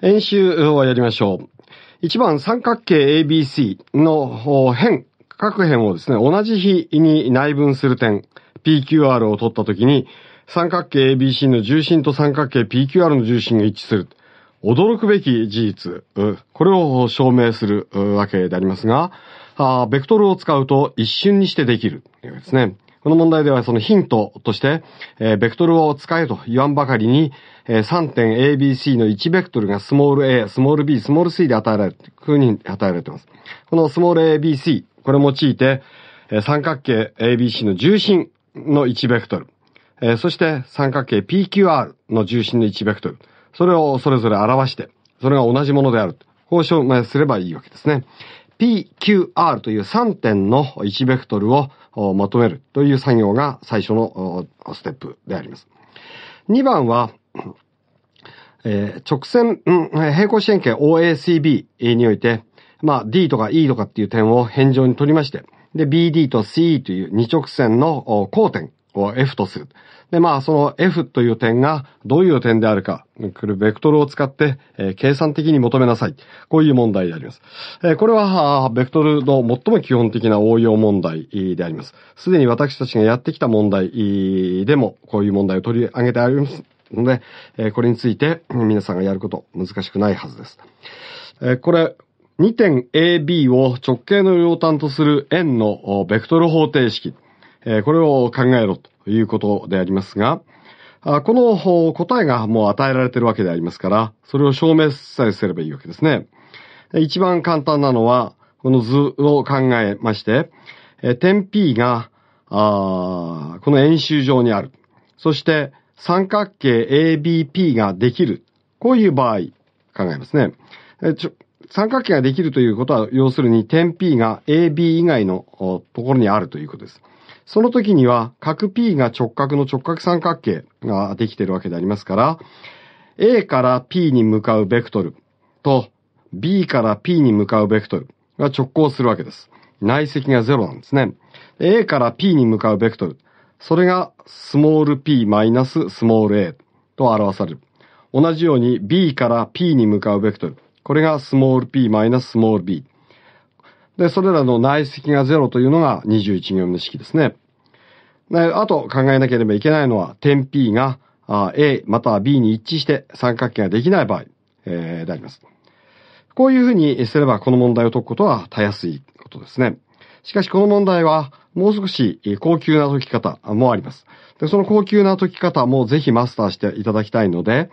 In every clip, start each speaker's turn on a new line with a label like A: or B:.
A: 演習をやりましょう。1番三角形 ABC の辺、各辺をですね、同じ日に内分する点、PQR を取ったときに、三角形 ABC の重心と三角形 PQR の重心が一致する。驚くべき事実、これを証明するわけでありますが、ベクトルを使うと一瞬にしてできる。ですね。この問題ではそのヒントとして、えベクトルを使えと言わんばかりに、え3点 ABC の1ベクトルがスモール A、スモール B、スモール C で与えられて、風に与えられています。このスモール ABC、これを用いて、え三角形 ABC の重心の1ベクトル、えそして三角形 PQR の重心の1ベクトル、それをそれぞれ表して、それが同じものである。こう証明すればいいわけですね。PQR という3点の1ベクトルをまとめるという作業が最初のステップであります。2番は、えー、直線、平行四辺形 OACB において、まあ D とか E とかっていう点を辺上に取りまして、で BD と CE という二直線の交点を F とする。で、まあ、その F という点がどういう点であるか、ベクトルを使って、え計算的に求めなさい。こういう問題であります。えこれは、ベクトルの最も基本的な応用問題であります。すでに私たちがやってきた問題でも、こういう問題を取り上げてありますので、えこれについて皆さんがやること難しくないはずです。えこれ、2点 AB を直径の両端とする円のベクトル方程式。えこれを考えろということでありますが、あこの答えがもう与えられているわけでありますから、それを証明さえすればいいわけですね。一番簡単なのは、この図を考えまして、え点 P が、あこの円周上にある。そして、三角形 ABP ができる。こういう場合、考えますね。えちょ三角形ができるということは、要するに点 P が AB 以外のところにあるということです。その時には角 P が直角の直角三角形ができているわけでありますから、A から P に向かうベクトルと B から P に向かうベクトルが直行するわけです。内積が0なんですね。A から P に向かうベクトル。それがスモール p マイナススモール a と表される。同じように B から P に向かうベクトル。これがスモール p マイナススモール b。で、それらの内積が0というのが21行目の式ですね。あと考えなければいけないのは、点 P が A または B に一致して三角形ができない場合、えー、であります。こういうふうにすればこの問題を解くことはたやすいことですね。しかしこの問題はもう少し高級な解き方もあります。でその高級な解き方もぜひマスターしていただきたいので、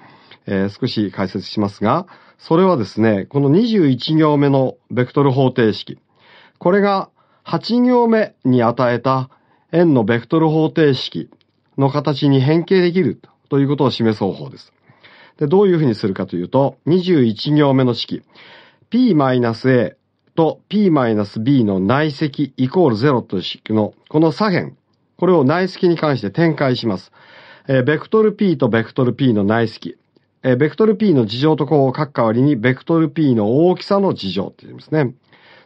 A: えー、少し解説しますが、それはですね、この21行目のベクトル方程式、これが8行目に与えた円のベクトル方程式の形に変形できるということを示す方法です。でどういうふうにするかというと、21行目の式、p-a と p-b の内積イコール0という式のこの左辺、これを内積に関して展開します。えー、ベクトル p とベクトル p の内積、えー、ベクトル p の事乗とこを書く代わりに、ベクトル p の大きさの事乗って言いますね。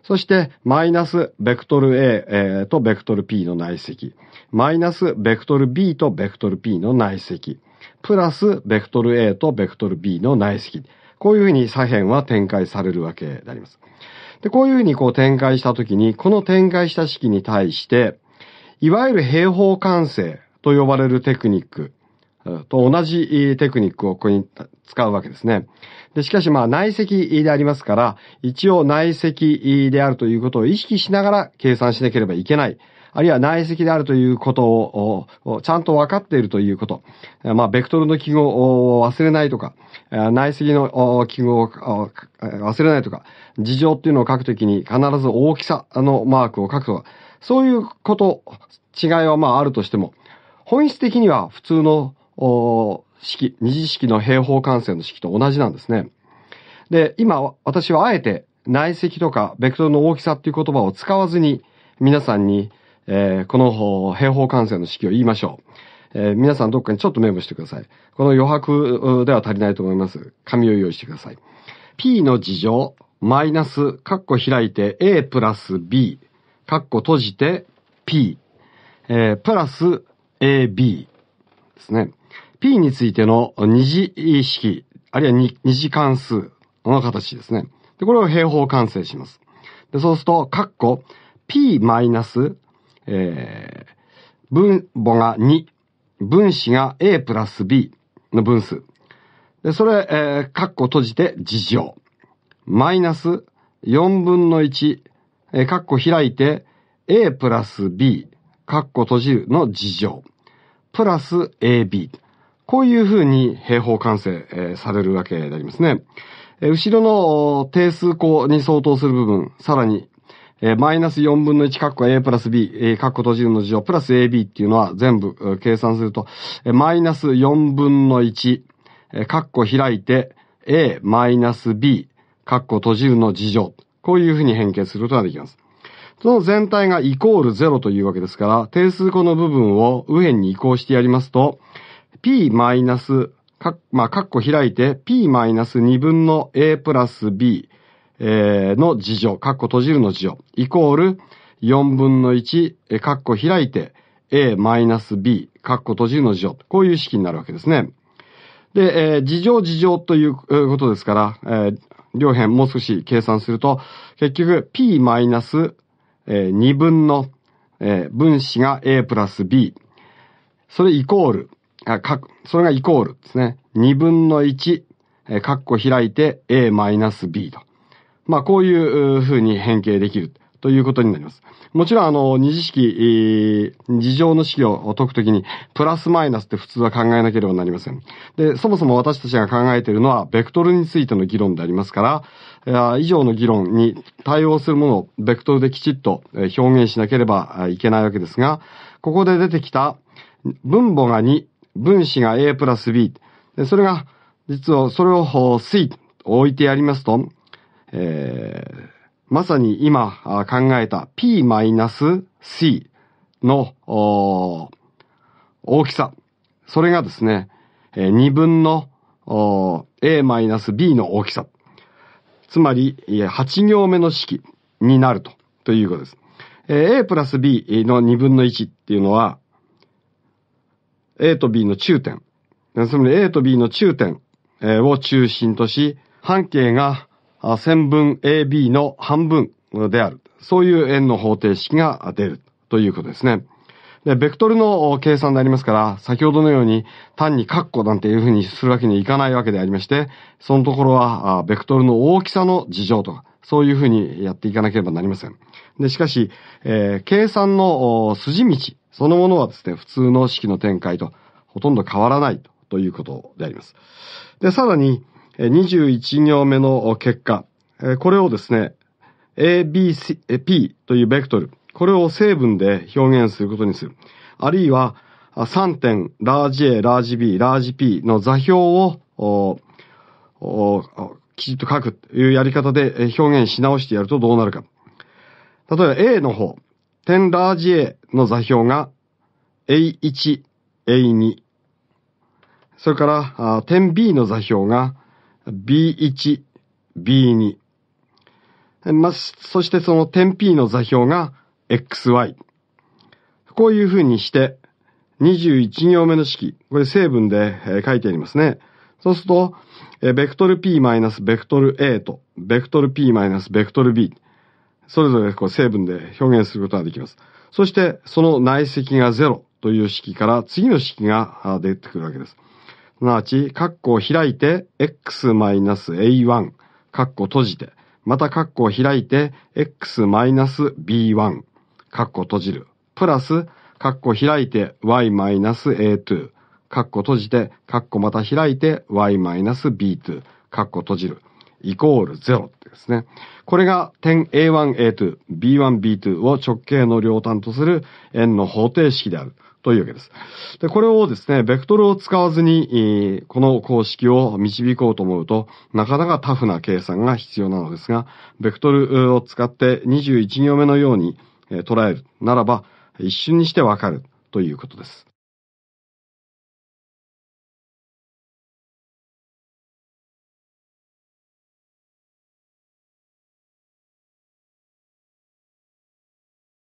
A: そして、マイナスベクトル A、えー、とベクトル P の内積。マイナスベクトル B とベクトル P の内積。プラスベクトル A とベクトル B の内積。こういうふうに左辺は展開されるわけであります。で、こういうふうにこう展開したときに、この展開した式に対して、いわゆる平方完成と呼ばれるテクニックと同じテクニックをここに使うわけですね。で、しかしまあ内積でありますから、一応内積であるということを意識しながら計算しなければいけない。あるいは内積であるということを、ちゃんと分かっているということ。まあ、ベクトルの記号を忘れないとか、内積の記号を忘れないとか、事情っていうのを書くときに必ず大きさのマークを書くとか、そういうこと、違いはまああるとしても、本質的には普通の式、二次式の平方完成の式と同じなんですね。で、今、私はあえて内積とかベクトルの大きさっていう言葉を使わずに、皆さんに、えー、この平方完成の式を言いましょう。えー、皆さんどっかにちょっとメモしてください。この余白では足りないと思います。紙を用意してください。p の事乗、マイナス、カッコ開いて a プラス b、カッコ閉じて p、えー、プラス ab ですね。P についての二次式、あるいは二次関数の形ですね。で、これを平方完成します。で、そうすると、カッコ、P マイナス、えー、分母が2、分子が A プラス B の分数。で、それ、えー、カッコ閉じて事情。マイナス4分の1、えー、カッコ開いて A プラス B、カッコ閉じるの事情。プラス AB。こういうふうに平方完成、されるわけでありますね。後ろの定数項に相当する部分、さらに、マイナス4分の1カッコ A プラス B、カッコ閉じるの事情、プラス AB っていうのは全部計算すると、マイナス4分の1、カッコ開いて、A マイナス B、カッコ閉じるの事情。こういうふうに変形することができます。その全体がイコール0というわけですから、定数項の部分を右辺に移行してやりますと、p マイナス、か、まあ、カッコ開いて、p マイナス2分の a プラス b、えー、の事情、カッコ閉じるの事情、イコール、4分の1、カッコ開いて、a マイナス b、カッコ閉じるの事情、こういう式になるわけですね。で、えー、事情事情ということですから、えー、両辺もう少し計算すると、結局 p マイナス2分の、えー、分子が a プラス b、それイコール、あ、か、それがイコールですね。2分の1、えー、カ開いて A-B と。まあ、こういうふうに変形できるということになります。もちろん、あの、二次式、え二乗の式を解くときに、プラスマイナスって普通は考えなければなりません。で、そもそも私たちが考えているのは、ベクトルについての議論でありますから、以上の議論に対応するものをベクトルできちっと表現しなければいけないわけですが、ここで出てきた、分母が2、分子が A プラス B。それが、実はそれを C と置いてやりますと、えー、まさに今考えた P マイナス C の大きさ。それがですね、2分の A マイナス B の大きさ。つまり、8行目の式になると、ということです。A プラス B の2分の1っていうのは、A と B の中点、つまり A と B の中点を中心とし、半径が線分 AB の半分である。そういう円の方程式が出るということですね。で、ベクトルの計算になりますから、先ほどのように単にカッコなんていうふうにするわけにはいかないわけでありまして、そのところは、ベクトルの大きさの事情とか、そういうふうにやっていかなければなりません。で、しかし、えー、計算の筋道そのものはですね、普通の式の展開とほとんど変わらないということであります。で、さらに、21行目の結果、これをですね、A, B, C, P というベクトル、これを成分で表現することにする。あるいは、3点、ラージ A、ラージ B、ラージ P の座標を、きちっと書くというやり方で表現し直してやるとどうなるか。例えば A の方、点ラージ A の座標が A1、A2。それから、点 B の座標が B1、B2。ま、そしてその点 P の座標が XY。こういう風にして、21行目の式、これ成分で書いてありますね。そうすると、ベクトル P マイナスベクトル A と、ベクトル P マイナスベクトル B。それぞれこう成分で表現することができます。そして、その内積が0という式から次の式が出てくるわけです。すなわち、カッコを開いて、x-a1、カッコ閉じて、またカッコを開いて、x-b1、カッコ閉じる、プラス、カッコ開いて、y-a2、カッコ閉じて、カッコまた開いて、y-b2、カッコ閉じる、イコール0。ですね。これが点 A1、A2、B1、B2 を直径の両端とする円の方程式である。というわけです。で、これをですね、ベクトルを使わずに、この公式を導こうと思うと、なかなかタフな計算が必要なのですが、ベクトルを使って21行目のように捉えるならば、一瞬にしてわかるということです。